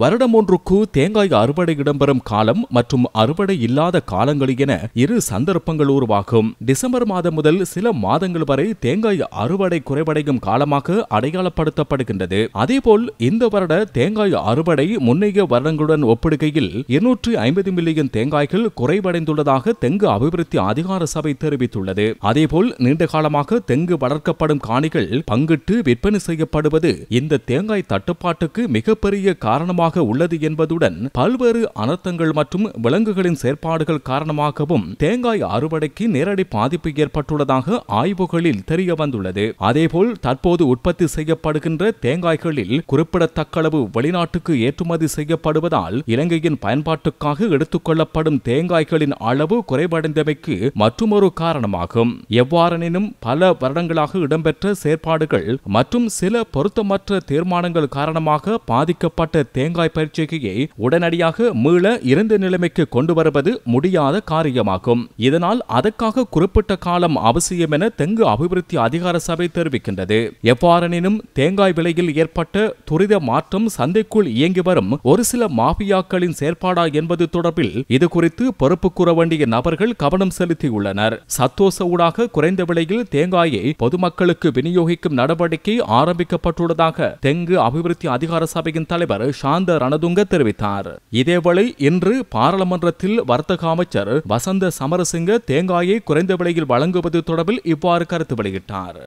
வருடம் ஒன்றுக்கு தேங்காய் அறுவடை இடம்பெறும் காலம் மற்றும் அறுவடை இல்லாத காலங்கள் என இரு சந்தர்ப்பங்கள் உருவாகும் டிசம்பர் மாதம் முதல் சில மாதங்கள் வரை தேங்காய் அறுவடை குறைவடையும் காலமாக அடையாளப்படுத்தப்படுகின்றது அதேபோல் இந்த வருட தேங்காய் அறுவடை முன்னைய வருடங்களுடன் ஒப்பிடுகையில் இருநூற்றி ஐம்பது மில்லியன் தேங்காய்கள் குறைவடைந்துள்ளதாக தெங்கு அபிவிருத்தி அதிகார சபை தெரிவித்துள்ளது அதேபோல் நீண்ட காலமாக தெங்கு வளர்க்கப்படும் காணிகள் பங்கிட்டு விற்பனை செய்யப்படுவது இந்த தேங்காய் தட்டுப்பாட்டுக்கு மிகப்பெரிய காரணம் காரணமாக உள்ளது என்பதுடன் பல்வேறு அனர்த்தங்கள் மற்றும் விலங்குகளின் செயற்பாடுகள் காரணமாகவும் தேங்காய் அறுவடைக்கு நேரடி பாதிப்பு ஏற்பட்டுள்ளதாக ஆய்வுகளில் தெரிய வந்துள்ளது அதேபோல் தற்போது உற்பத்தி செய்யப்படுகின்ற தேங்காய்களில் குறிப்பிடத்தக்களவு வெளிநாட்டுக்கு ஏற்றுமதி செய்யப்படுவதால் இலங்கையின் பயன்பாட்டுக்காக எடுத்துக்கொள்ளப்படும் தேங்காய்களின் அளவு குறைவடைந்தமைக்கு மற்றொரு காரணமாகும் எவ்வாறெனினும் பல வருடங்களாக இடம்பெற்ற செயற்பாடுகள் மற்றும் சில பொருத்தமற்ற தீர்மானங்கள் காரணமாக பாதிக்கப்பட்ட தேங்காய் பயிற்சிகையை உடனடியாக மீள இறந்த நிலைமைக்கு கொண்டு வருவது முடியாத காரியமாகும் இதனால் அதற்காக குறிப்பிட்ட காலம் அவசியம் என தெங்கு அபிவிருத்தி அதிகார சபை தெரிவிக்கின்றது எவ்வாறெனினும் தேங்காய் விலையில் ஏற்பட்ட துரித மாற்றம் சந்தைக்குள் இயங்கி வரும் ஒரு சில மாபியாக்களின் செயற்பாடா என்பது தொடர்பில் இதுகுறித்து பொறுப்பு கூற வேண்டிய நபர்கள் கவனம் செலுத்தியுள்ளனர் சத்தோச ஊடாக குறைந்த விலையில் தேங்காயை பொதுமக்களுக்கு விநியோகிக்கும் நடவடிக்கை ஆரம்பிக்கப்பட்டுள்ளதாக தெங்கு அபிவிருத்தி அதிகார சபையின் தலைவர் ஷா சாந்த ரணதுங்க தெரிவித்தார் இதேவேளை இன்று பாராளுமன்றத்தில் வர்த்தக அமைச்சர் வசந்த சமரசிங்க தேங்காயை குறைந்த விலையில் வழங்குவது தொடர்பில் இவ்வாறு கருத்து வெளியிட்டார்